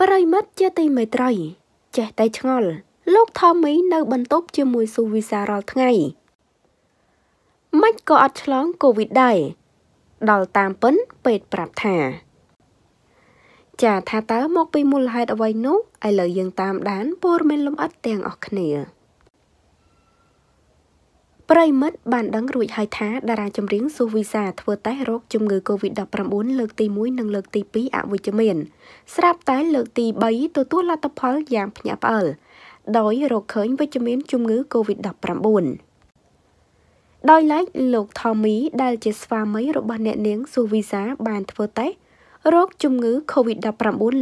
ប្រិមិត្តជាទីមេត្រីចេះតែឆ្ងល់លោកថមមីនៅ បន្ទប់ជាមួយស៊ូវីសារាល់ថ្ងៃមិនក៏អត់ឆ្លងកូវីដដែរដល់តាមពិនពេទ្យប្រាប់ថា ចាថាតើមកពីមូលហេតុអ្វីនោះឥឡូវយើងតាមដានព័ត៌មានលម្អិតទាំងអស់គ្នាប្រិមិត្តបានដឹងរួចហើយថាតារាចម្រៀងស៊ូវីសាធ្វើតេស្តរោគជំងឺ Covid-19 លើកទី1និងលើកទី2អវិជ្ជមានស្រាប់តែលើកទី3ទទួលលទ្ធផលយ៉ាងភ្ញាក់ផ្អើលដោយរកឃើញវិជ្ជមានជំងឺ Covid-19 ដោយឡែកលោក Tommy ដែលជាស្វាមីរបស់អ្នកនាងស៊ូវីសាបានធ្វើតេស្តរោគជំងឺ Covid-19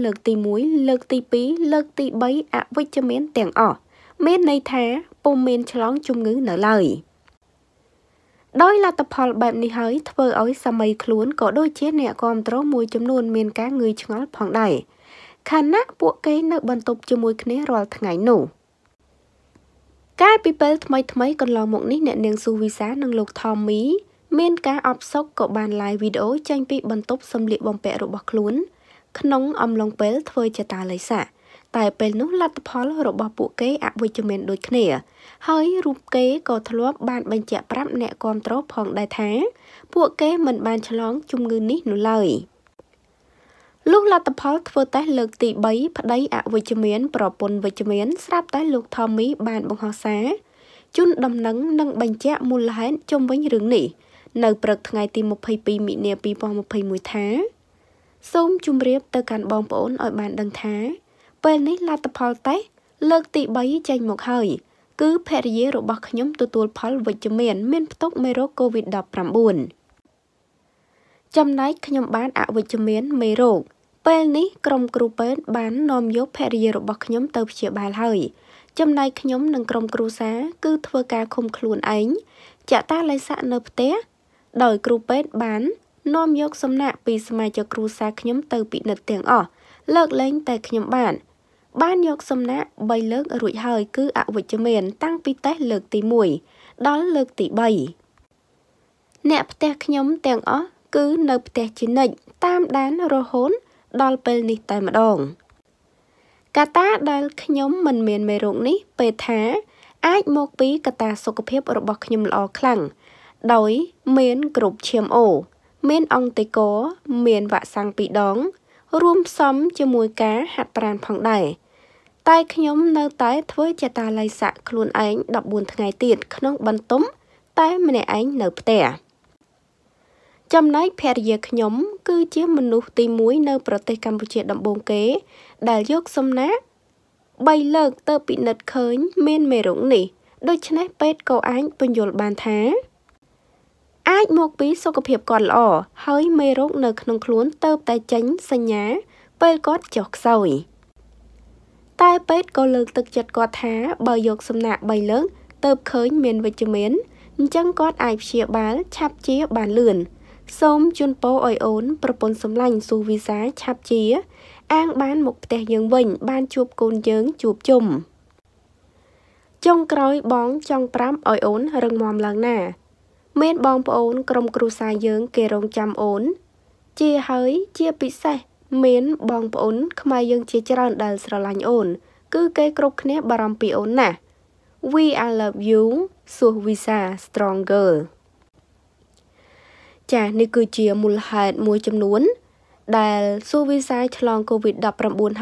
លើកទី1លើកទី2លើកទី3អវិជ្ជមានទាំងអស់មានន័យថាពុំមានឆ្លងជំងឺនៅឡើយ។ដោយលទ្ធផលបែបនេះហើយធ្វើឲ្យសម័យខ្លួនក៏ដូចជាអ្នកគាំទ្រមួយចំនួន មានការងឿងឆ្ងល់ផងដែរខណៈពួកគេនៅបន្ទប់ជាមួយគ្នារាល់ថ្ងៃនោះកាលពីពេលថ្មីថ្មីកន្លងមកនេះអ្នកនាងស៊ូវីសា និងលោកថមមី មានការ អបសុកក៏បានឡាយវីដេអូចេញពីបន្ទប់សម្លៀកបំពាក់របស់ខ្លួន ក្នុង អំឡុងពេលធ្វើចតាល័យសាក់តែពេលនោះលទ្ធផលរបស់ពួកគេអវិជ្ជមាន ដូចគ្នាហើយរូបគេក៏ធ្លាប់បានបញ្ជាក់ប្រាប់អ្នកគ្រប់គ្រងផងដែរថាពួកគេមិន បានឆ្លងជំងឺនេះនោះឡើយលុះលទ្ធផលធ្វើតេស្តលើកទី3ប្តីអវិជ្ជមានប្រពន្ធវិជ្ជមាន ស្រាប់តែលោកថូមីបានបង្ហោះសារជូនដំណឹងនិងបញ្ជាក់មូលហេតុជំវិញរឿងនេះ នៅព្រឹកថ្ងៃ ទី22មិនិនា2021ថា សូមជម្រាបទៅកាន់បងប្អូនឲ្យបានដឹងថាពេលនេះលទ្ធផលតេស្តលើកទី3ចេញមកហើយ គឺភរិយារបស់ខ្ញុំទទួលផលវិជ្ជមាន មានផ្ទុក មេរោគ COVID-19 ចំណែកខ្ញុំបានអវិជ្ជមាន មេរោគពេលនេះក្រុមគ្រូពេទ្យបាននាំយកភរិយារបស់ខ្ញុំទៅព្យាបាល ហើយ ចំណែកខ្ញុំនិងក្រុមគ្រូសា គឺធ្វើការឃុំខ្លួនឯងចាក់តាលេសាក់នៅផ្ទះដោយ គ្រូពេទ្យបាននាំយកសំណាក់ពីសមាជិកគ្រូសាខ្ញុំទៅពិនិត្យទាំងអស់លើកលែងតែខ្ញុំបានបានយកសំណាក់3លើក រួចហើយគឺអវិជ្ជមាន តាំងពីតេស្តលើកទី1ដល់លើកទី3អ្នកផ្ទះខ្ញុំទាំងអស់គឺនៅផ្ទះជានិច្ចតាមដានរហូតដល់ពេលនេះតែម្ដងកត្តាដែលខ្ញុំមិនមានមេរោគនេះ ពេលថា អាចមកពីកត្តាសុខភាពរបស់ខ្ញុំល្អខ្លាំងដោយមានគ្រប់ឈាមអូ មានអង្គតិកោមានវ៉ាក់សាំងពីរដងរួមផ្សំជាមួយការហាត់ប្រាណផងដែរតែខ្ញុំ នៅតែ ធ្វើចតាល័យស័កខ្លួនឯង14ថ្ងៃទៀតក្នុង បន្ទុំតែម្នាក់ឯងនៅផ្ទះចំណែកភរិយាខ្ញុំ គឺជាមនុស្សទី1នៅ ប្រទេសកម្ពុជាដំបូងគេ ដែលយកសំណាក់3លើកទៅពិនិត្យឃើញមានមេរោគនេះដូច្នេះពេទ្យក៏អាចពន្យល់បានថាអាចមកពីសុខភាពគាត់ល្អហើយមេរោគនៅក្នុងខ្លួនទៅតែចេញសញ្ញាពេលគាត់ចុះខ្សោយតែពេទ្យក៏លើកទឹកចិត្តគាត់ថាបើយក សំណាក់3លើកទៅឃើញមានវិជ្ជមានអញ្ចឹងគាត់អាចព្យាបាលឆាប់ជាបានលឿនសូមជូនពរឲ្យអូន ប្រពន្ធសម្លាញ់ស៊ូវីសាឆាប់ជា អាងបានមកផ្ទះយើងវិញ បានជួបកូនយើងជួបជុំចុងក្រោយបងចង់ប្រាប់ឲ្យអូនរឹងមាំឡើងណាមានបងប្អូនក្រុមគ្រួសារយើងគេរងចាំអូន ជាហើយជាពិសេសមានបងប្អូនខ្មែរយើងជាច្រើនដែលស្រឡាញ់អូន គឺ គេគ្រប់គ្នាបារម្ភពីអូនណាស់ We I love you សួសវីសា strong girl ចានេះគឺជាមូលហេតុមួយចំនួន ដែលសួសវីសាឆ្លង COVID-19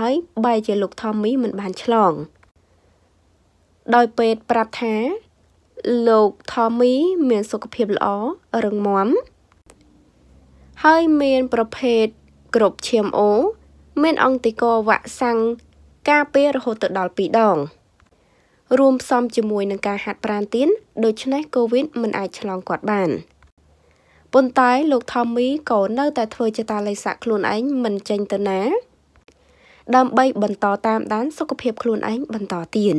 ហើយបែរជាលោកថមមីមិនបានឆ្លងដោយពេទ្យប្រាប់ថាលោក Tommy មានសុខភាពល្អរឹងមាំ ហើយមានប្រភេទគ្រប់ឈាមអូមានអង្គតិកោវ៉ាក់សាំងការពាររហូតទៅដល់2ដងរួមផ្សំជាមួយនឹងការហាត់ប្រាណទៀនដូច្នេះកូវីដមិនអាចឆ្លងកាត់បានប៉ុន្តែលោក Tommy ក៏នៅតែ ធ្វើជាតាល័យសាក់ខ្លួនឯងមិនចេញទៅណា ដើម្បីបន្តតាមដានសុខភាពខ្លួនឯងបន្តទៀត